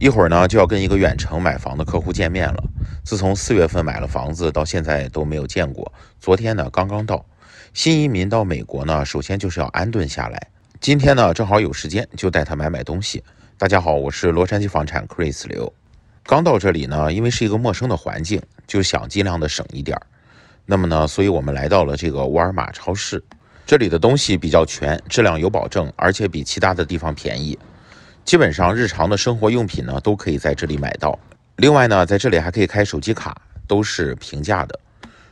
一会儿呢就要跟一个远程买房的客户见面了。自从四月份买了房子，到现在都没有见过。昨天呢刚刚到，新移民到美国呢，首先就是要安顿下来。今天呢正好有时间，就带他买买东西。大家好，我是洛杉矶房产 Chris 刘。刚到这里呢，因为是一个陌生的环境，就想尽量的省一点儿。那么呢，所以我们来到了这个沃尔玛超市，这里的东西比较全，质量有保证，而且比其他的地方便宜。基本上日常的生活用品呢都可以在这里买到，另外呢在这里还可以开手机卡，都是平价的。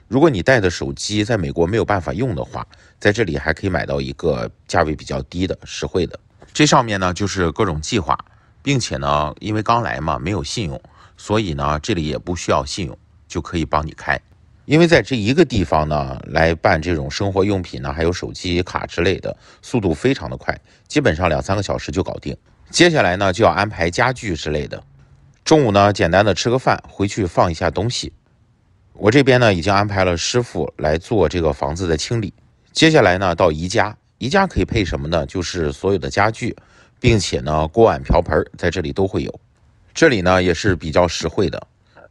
如果你带的手机在美国没有办法用的话，在这里还可以买到一个价位比较低的实惠的。这上面呢就是各种计划，并且呢因为刚来嘛没有信用，所以呢这里也不需要信用就可以帮你开。因为在这一个地方呢来办这种生活用品呢还有手机卡之类的，速度非常的快，基本上两三个小时就搞定。接下来呢，就要安排家具之类的。中午呢，简单的吃个饭，回去放一下东西。我这边呢，已经安排了师傅来做这个房子的清理。接下来呢，到宜家，宜家可以配什么呢？就是所有的家具，并且呢，锅碗瓢盆在这里都会有。这里呢，也是比较实惠的。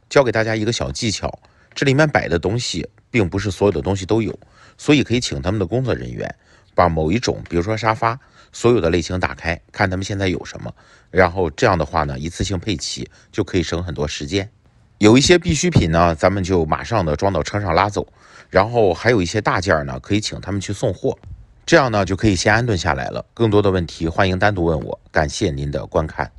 教给大家一个小技巧：这里面摆的东西，并不是所有的东西都有，所以可以请他们的工作人员。把某一种，比如说沙发，所有的类型打开，看他们现在有什么，然后这样的话呢，一次性配齐就可以省很多时间。有一些必需品呢，咱们就马上的装到车上拉走，然后还有一些大件呢，可以请他们去送货，这样呢就可以先安顿下来了。更多的问题欢迎单独问我，感谢您的观看。